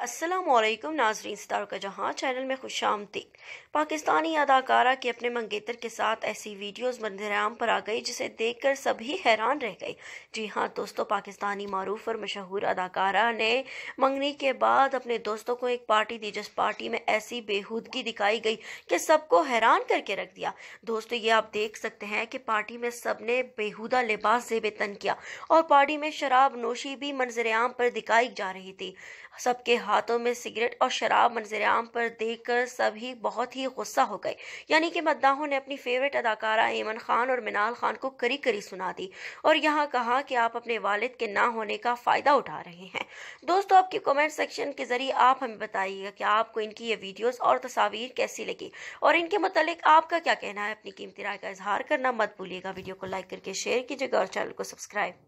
असलम नाजरीन स्टार का जहां चैनल में खुश आमदीद पाकिस्तानी अदाकारा की अपने मंगेतर के साथ ऐसी वीडियोस मंजराम पर आ गई जिसे देखकर सभी हैरान रह गए जी हाँ दोस्तों पाकिस्तानी मरूफ और मशहूर अदाकारा ने मंगनी के बाद अपने दोस्तों को एक पार्टी दी जिस पार्टी में ऐसी बेहूदगी दिखाई गई कि सबको हैरान करके रख दिया दोस्तों ये आप देख सकते हैं कि पार्टी में सब ने बेहूदा लिबास से तन किया और पार्टी में शराब नोशी भी मंजरेआम पर दिखाई जा रही थी सबके हाथों में सिगरेट और शराब मंजरेआम पर देख कर सभी बहुत ही गुस्सा हो गए यानी कि मद्दाहों ने अपनी फेवरेट अदाकारा ऐमन खान और मिनाल खान को करी करी सुना दी और यहाँ कहा कि आप अपने वालिद के ना होने का फ़ायदा उठा रहे हैं दोस्तों आपके कमेंट सेक्शन के ज़रिए आप हमें बताइएगा कि आपको इनकी ये वीडियोस और तस्वीर कैसी लगी और इनके मतलब आपका क्या कहना है अपनी कीमती राय का इजहार करना मत भूलिएगा वीडियो को लाइक करके शेयर कीजिएगा और चैनल को सब्सक्राइब